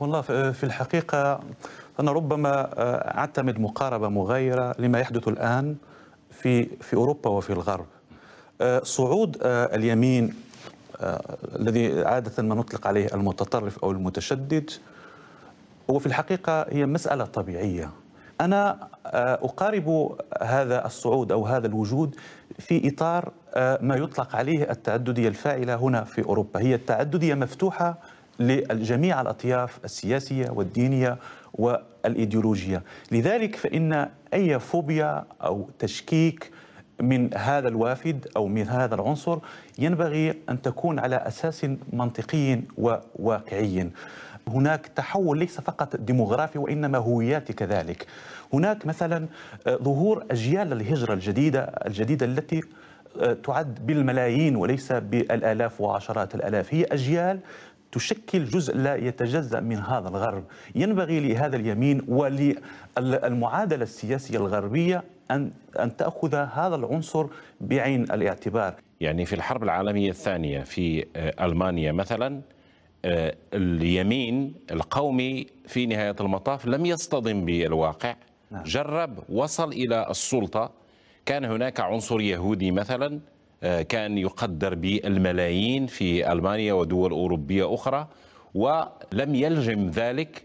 والله في الحقيقة أنا ربما آه، أعتمد مقاربة مغايرة لما يحدث الآن في في أوروبا وفي الغرب آه، صعود آه، اليمين الذي عادة ما نطلق عليه المتطرف أو المتشدد هو في الحقيقة هي مسألة طبيعية أنا أقارب هذا الصعود أو هذا الوجود في إطار ما يطلق عليه التعددية الفاعلة هنا في أوروبا هي التعددية مفتوحة لجميع الأطياف السياسية والدينية والإيديولوجية لذلك فإن أي فوبيا أو تشكيك من هذا الوافد أو من هذا العنصر ينبغي أن تكون على أساس منطقي وواقعي هناك تحول ليس فقط ديموغرافي وإنما هوياتي كذلك هناك مثلا آه، ظهور أجيال الهجرة الجديدة الجديدة التي آه، تعد بالملايين وليس بالالاف وعشرات الالاف هي اجيال تشكل جزء لا يتجزا من هذا الغرب ينبغي لهذا اليمين وللمعادله السياسيه الغربيه ان ان تاخذ هذا العنصر بعين الاعتبار يعني في الحرب العالميه الثانيه في آه، المانيا مثلا آه، اليمين القومي في نهايه المطاف لم يصطدم بالواقع نعم. جرب وصل الى السلطه كان هناك عنصر يهودي مثلا آه، كان يقدر بالملايين في ألمانيا ودول أوروبية أخرى ولم يلجم ذلك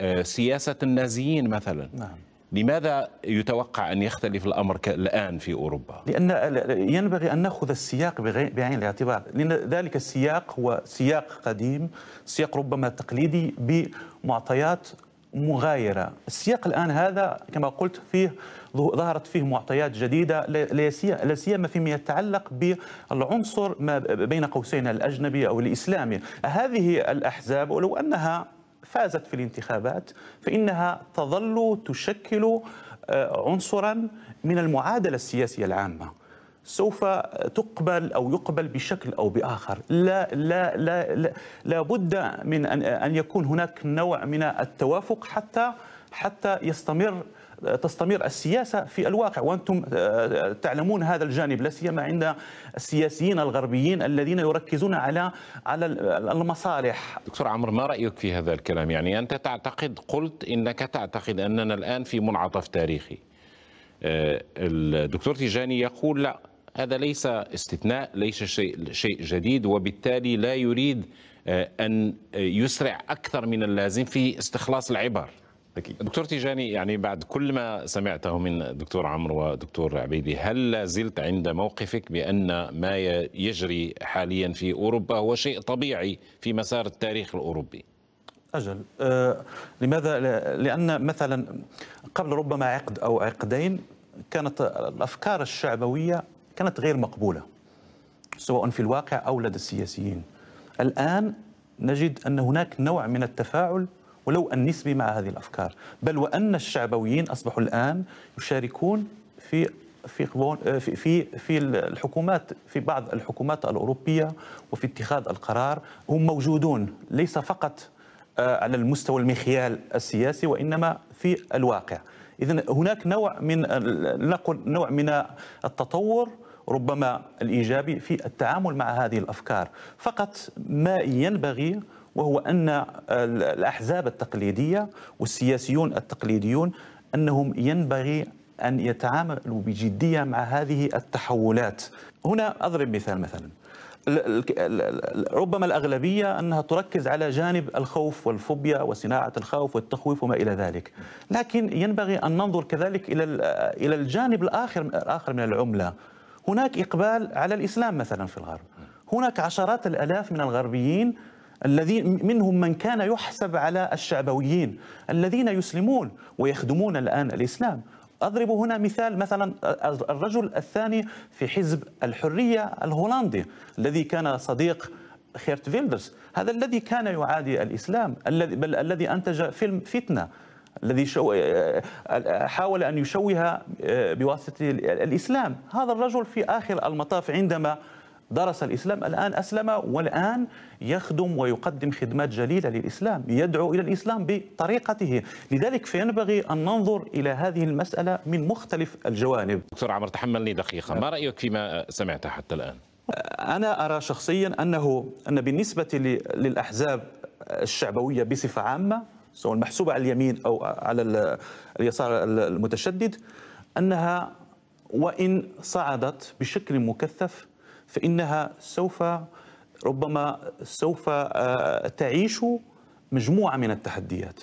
آه، سياسة النازيين مثلا نعم. لماذا يتوقع أن يختلف الأمر الآن في أوروبا؟ لأن ينبغي أن نأخذ السياق بعين الاعتبار لأن ذلك السياق هو سياق قديم سياق ربما تقليدي بمعطيات مغايرة السياق الآن هذا كما قلت فيه ظهرت فيه معطيات جديدة لا سيما فيما يتعلق بالعنصر ما بين قوسين الأجنبي أو الإسلامي هذه الأحزاب ولو أنها فازت في الانتخابات فإنها تظل تشكل آه، عنصرا من المعادلة السياسية العامة سوف تقبل او يقبل بشكل او باخر لا لا لا لا, بد من ان ان يكون هناك نوع من التوافق حتى حتى يستمر تستمر السياسه في الواقع وانتم آه، تعلمون هذا الجانب لا سيما عند السياسيين الغربيين الذين يركزون على على المصالح. دكتور عمرو ما رايك في هذا الكلام؟ يعني انت تعتقد قلت انك تعتقد اننا الان في منعطف تاريخي. آه، الدكتور تيجاني يقول لا هذا ليس استثناء ليس شيء, شيء جديد وبالتالي لا يريد آه، أن يسرع أكثر من اللازم في استخلاص العبر أكيد. دكتور تيجاني يعني بعد كل ما سمعته من دكتور عمرو ودكتور عبيدي هل لا زلت عند موقفك بأن ما يجري حاليا في أوروبا هو شيء طبيعي في مسار التاريخ الأوروبي؟ أجل آه، لماذا؟ لأن مثلا قبل ربما عقد أو عقدين كانت الأفكار الشعبوية كانت غير مقبولة سواء في الواقع أو لدى السياسيين الآن نجد أن هناك نوع من التفاعل ولو النسبي مع هذه الأفكار بل وأن الشعبويين أصبحوا الآن يشاركون في في في في الحكومات في بعض الحكومات الاوروبيه وفي اتخاذ القرار هم موجودون ليس فقط آه، على المستوى المخيال السياسي وانما في الواقع اذا هناك نوع من نقول نوع من التطور ربما الإيجابي في التعامل مع هذه الأفكار فقط ما ينبغي وهو أن الأحزاب التقليدية والسياسيون التقليديون أنهم ينبغي أن يتعاملوا بجدية مع هذه التحولات هنا أضرب مثال مثلا ربما الأغلبية أنها تركز على جانب الخوف والفوبيا وصناعة الخوف والتخويف وما إلى ذلك لكن ينبغي أن ننظر كذلك إلى إلى الجانب الآخر الآخر من العملة هناك إقبال على الإسلام مثلا في الغرب هناك عشرات الألاف من الغربيين الذين منهم من كان يحسب على الشعبويين الذين يسلمون ويخدمون الآن الإسلام أضرب هنا مثال مثلا الرجل الثاني في حزب الحرية الهولندي الذي كان صديق خيرت فيلدرس هذا الذي كان يعادي الإسلام بل الذي أنتج فيلم فتنة الذي شو... آه، حاول أن يشوه آه، بواسطة الإسلام هذا الرجل في آخر المطاف عندما درس الإسلام الآن أسلم والآن يخدم ويقدم خدمات جليلة للإسلام يدعو إلى الإسلام بطريقته لذلك فينبغي أن ننظر إلى هذه المسألة من مختلف الجوانب دكتور عمر تحملني دقيقة ما رأيك فيما سمعت حتى الآن؟ آه، أنا أرى شخصيا أنه أن بالنسبة للأحزاب الشعبوية بصفة عامة سواء المحسوبة على اليمين أو على اليسار المتشدد أنها وإن صعدت بشكل مكثف فإنها سوف ربما سوف آه، تعيش مجموعة من التحديات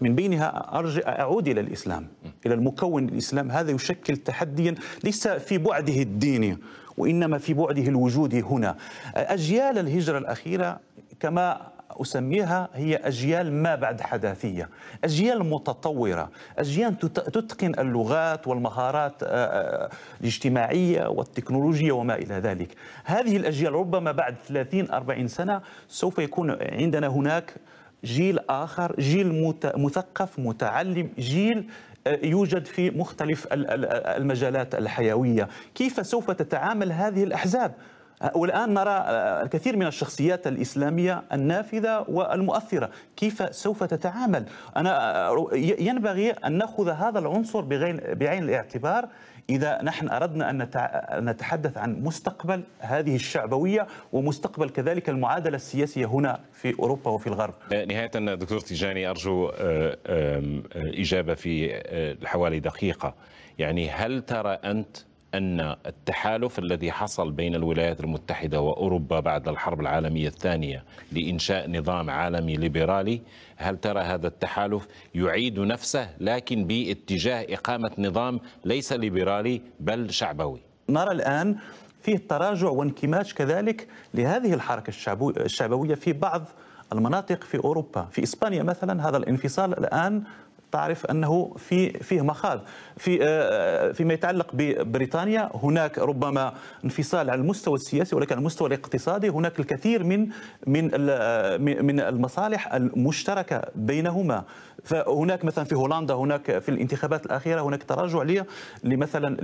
من بينها أرجع أعود إلى الإسلام إلى المكون الإسلام هذا يشكل تحديا ليس في بعده الديني وإنما في بعده الوجودي هنا أجيال الهجرة الأخيرة كما أسميها هي أجيال ما بعد حداثية أجيال متطورة أجيال تتقن اللغات والمهارات آه، آه، الاجتماعية والتكنولوجية وما إلى ذلك هذه الأجيال ربما بعد 30-40 سنة سوف يكون عندنا هناك جيل آخر جيل مثقف متعلم جيل آه، يوجد في مختلف المجالات الحيوية كيف سوف تتعامل هذه الأحزاب والآن نرى آه، الكثير من الشخصيات الإسلامية النافذة والمؤثرة كيف سوف تتعامل أنا آه، ينبغي أن نأخذ هذا العنصر بعين الاعتبار إذا نحن أردنا أن نتحدث عن مستقبل هذه الشعبوية ومستقبل كذلك المعادلة السياسية هنا في أوروبا وفي الغرب آه، نهاية دكتور تيجاني أرجو إجابة في حوالي دقيقة يعني هل ترى أنت أن التحالف الذي حصل بين الولايات المتحدة وأوروبا بعد الحرب العالمية الثانية لإنشاء نظام عالمي ليبرالي هل ترى هذا التحالف يعيد نفسه لكن باتجاه إقامة نظام ليس ليبرالي بل شعبوي نرى الآن فيه تراجع وانكماش كذلك لهذه الحركة الشعبوية في بعض المناطق في أوروبا في إسبانيا مثلا هذا الانفصال الآن تعرف انه في فيه مخاض في آه، آه، فيما يتعلق ببريطانيا هناك ربما انفصال على المستوى السياسي ولكن على المستوى الاقتصادي هناك الكثير من من آه، من المصالح المشتركه بينهما فهناك مثلا في هولندا هناك في الانتخابات الاخيره هناك تراجع لي لمثلا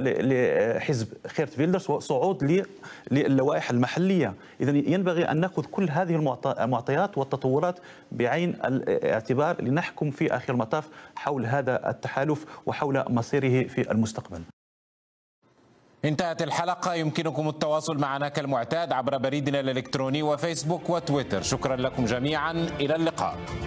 لحزب خيرت فيلدرس وصعود للوائح المحليه اذا ينبغي ان ناخذ كل هذه المعطيات والتطورات بعين الاعتبار لنحكم في اخر المطاف المطاف حول هذا التحالف وحول مصيره في المستقبل انتهت الحلقة يمكنكم التواصل معنا كالمعتاد عبر بريدنا الإلكتروني وفيسبوك وتويتر شكرا لكم جميعا إلى اللقاء